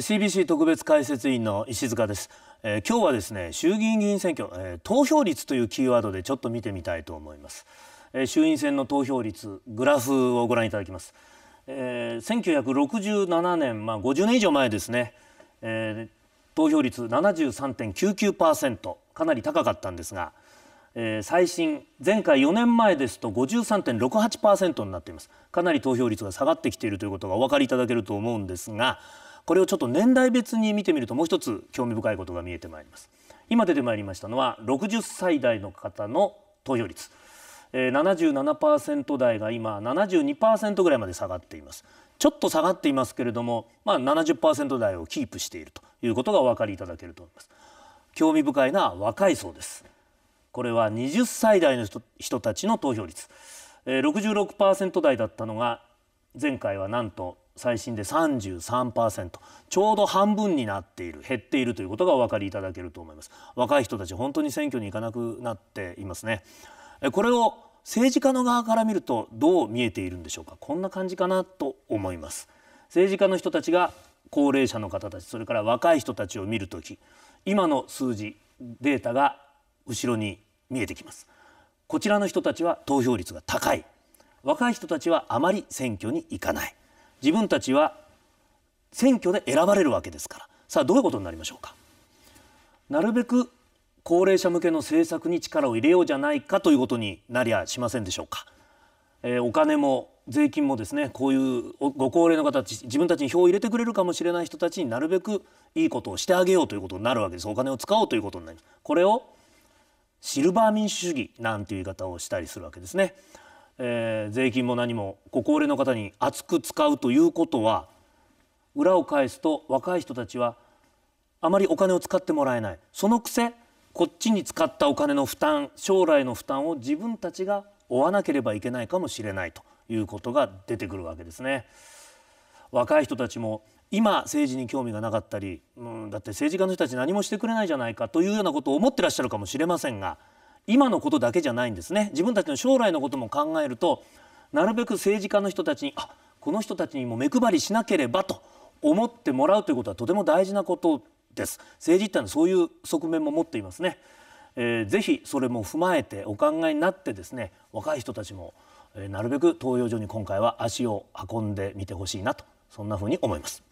CBC 特別解説委員の石塚です、えー、今日はですね衆議院議員選挙、えー、投票率というキーワードでちょっと見てみたいと思います、えー、衆院選の投票率グラフをご覧いただきます、えー、1967年まあ50年以上前ですね、えー、投票率73.99%かなり高かったんですが、えー、最新前回4年前ですと53.68%になっていますかなり投票率が下がってきているということがお分かりいただけると思うんですがこれをちょっと年代別に見てみるともう一つ興味深いことが見えてまいります今出てまいりましたのは60歳代の方の投票率え77%台が今72%ぐらいまで下がっていますちょっと下がっていますけれども、まあ、70%台をキープしているということがお分かりいただけると思います興味深いな若い層ですこれは20歳代の人人たちの投票率、えー、66%台だったのが前回はなんと最新で33%ちょうど半分になっている減っているということがお分かりいただけると思います若い人たち本当に選挙に行かなくなっていますねこれを政治家の側から見るとどう見えているんでしょうかこんな感じかなと思います政治家の人たちが高齢者の方たちそれから若い人たちを見るとき今の数字データが後ろに見えてきますこちらの人たちは投票率が高い若い人たちはあまり選挙に行かない自分たちは選挙で選ばれるわけですからさあどういうことになりましょうかなるべく高齢者向けの政策に力を入れようじゃないかということになりゃしませんでしょうか、えー、お金も税金もですねこういうご高齢の方自分たちに票を入れてくれるかもしれない人たちになるべくいいことをしてあげようということになるわけですお金を使おうということになりますこれをシルバー民主主義なんていう言い方をしたりするわけですねえー、税金も何もご高齢の方に厚く使うということは裏を返すと若い人たちはあまりお金を使ってもらえないそのくせこっちに使ったお金の負担将来の負担を自分たちが負わなければいけないかもしれないということが出てくるわけですね。若い人たちも今政治に興味がなかったり、うん、だって政治家の人たち何もしてくれないじゃないかというようなことを思ってらっしゃるかもしれませんが今のことだけじゃないんですね自分たちの将来のことも考えるとなるべく政治家の人たちにあこの人たちにも目配りしなければと思ってもらうということはとても大事なことです政治ってのはそういう側面も持っていますね、えー、ぜひそれも踏まえてお考えになってですね若い人たちも、えー、なるべく東洋所に今回は足を運んでみてほしいなとそんなふうに思います